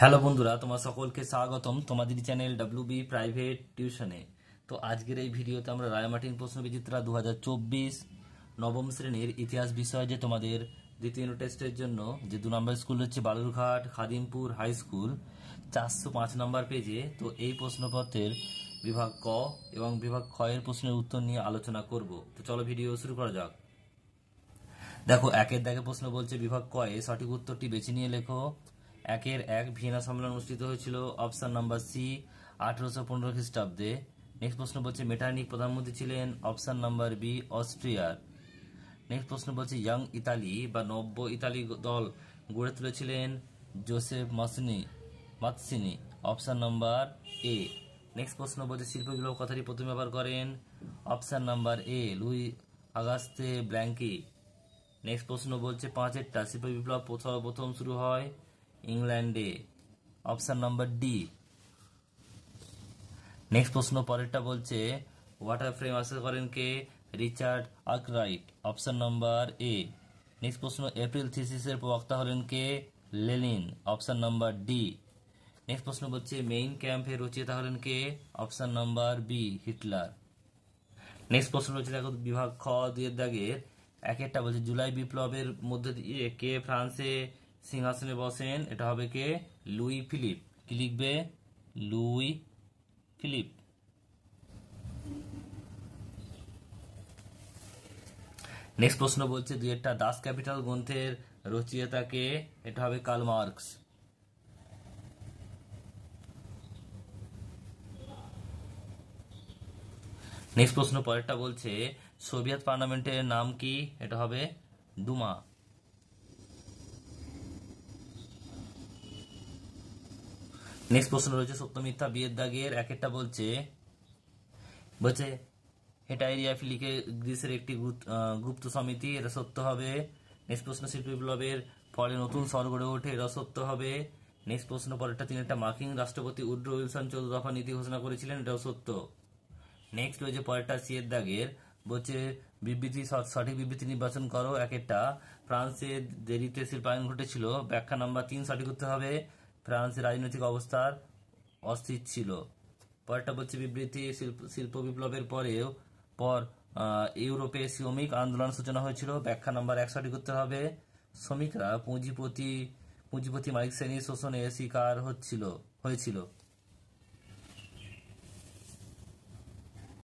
hello বন্ধুরা তোমার সকলকে স্বাগতম তোমাদের চ্যানেল ডাব্লু বি প্রাইভেট টিউশনে তো আজকের এই ভিডিওতে আমরা রায়মাটিন প্রশ্ন বিচিত্রা দু নবম শ্রেণীর ইতিহাস বিষয়ে যে তোমাদের দ্বিতীয় টেস্টের জন্য যে দু নম্বর স্কুল হচ্ছে বালুরঘাট খাদিমপুর হাই স্কুল চারশো পাঁচ নম্বর পেজে তো এই প্রশ্নপত্রের বিভাগ ক এবং বিভাগ খ এর প্রশ্নের উত্তর নিয়ে আলোচনা করব তো চলো ভিডিও শুরু করা যাক দেখো একের দাগে প্রশ্ন বলছে বিভাগ ক এ সঠিক উত্তরটি বেছে নিয়ে লেখো একের এক ভিয়েনা সম্মেলন অনুষ্ঠিত হয়েছিল অপশন নাম্বার সি আঠারোশো পনেরো খ্রিস্টাব্দে নেক্সট প্রশ্ন বলছে মেটার্নিক প্রধানমন্ত্রী ছিলেন অপশন নাম্বার বি অস্ট্রিয়ার নেক্সট প্রশ্ন বলছে ইয়াং ইতালি বা নব্য ইতালি দল গড়ে তুলেছিলেন Joseph Mazzini Mazzini option number A next প্রশ্ন বলছে শিল্প বিপ্লব কথাটি প্রথম ব্যবহার করেন option number A Louis Auguste Blanqui next প্রশ্ন বলছে পাঁচেরটা শিল্প বিপ্লব প্রথম প্রথম শুরু হয় ইংল্যান্ডে অপশান নম্বর ডি নেক্সট প্রশ্ন পরেরটা বলছে ওয়াটার ফ্রেম আশা করেন কে Richard Arkwright option number A next প্রশ্ন এপ্রিল থিসিসের বক্তা হলেন কে Lenin option number D next প্রশ্ন বলছে মেইন ক্যাম্পের রচয়িতা হলেন কে option number B Hitler next প্রশ্ন রয়েছে দেখো বিভাগ খ দুয়ের দাগের এক একটা বলছে জুলাই বিপ্লবের মধ্যে দিয়ে কে ফ্রান্সে সিংহাসনে বসেন এটা হবে কে লুই ফিলিপ কি লিখবে লুই ফিলিপ নেক্সট প্রশ্ন বলছে দুই একটা দাস ক্যাপিটাল গ্রন্থের কে এটা হবে কার্ল মার্কস নেক্সট প্রশ্ন পরেরটা বলছে সোভিয়েত পার্লামেন্টের নাম কি এটা হবে দুমা নেক্সট প্রশ্ন রয়েছে সত্য মিথ্যা বিয়ের দাগের এক একটা বলছে বলছে এটা এরিয়া ফিলিকে গ্রিসের একটি গুপ্ত সমিতি এটা সত্য হবে নেক্সট প্রশ্ন শিল্প বিপ্লবের ফলে নতুন স্বর গড়ে ওঠে এটা সত্য হবে নেক্সট প্রশ্ন পরেরটা তিনি একটা মার্কিন রাষ্ট্রপতি উড্রো উইলসন চৌদ্দ দফা নীতি ঘোষণা করেছিলেন এটাও সত্য নেক্সট রয়েছে পরেরটা সিয়ের দাগের বলছে বিবৃতি সঠিক বিবৃতি নির্বাচন করো এক একটা ফ্রান্সের দেরিতে শিল্পায়ন ঘটেছিল ব্যাখ্যা নাম্বার তিন সঠিক করতে হবে ফ্রান্সের রাজনৈতিক অবস্থার অস্থির ছিল পরেরটা বলছে বিবৃতি শিল্প বিপ্লবের পরেও পর ইউরোপে শ্রমিক আন্দোলন সূচনা হয়েছিল ব্যাখ্যা নম্বর একশোটি করতে হবে শ্রমিকরা পুঁজিপতি পুঁজিপতি মালিক শ্রেণীর শোষণে শিকার হচ্ছিল হয়েছিল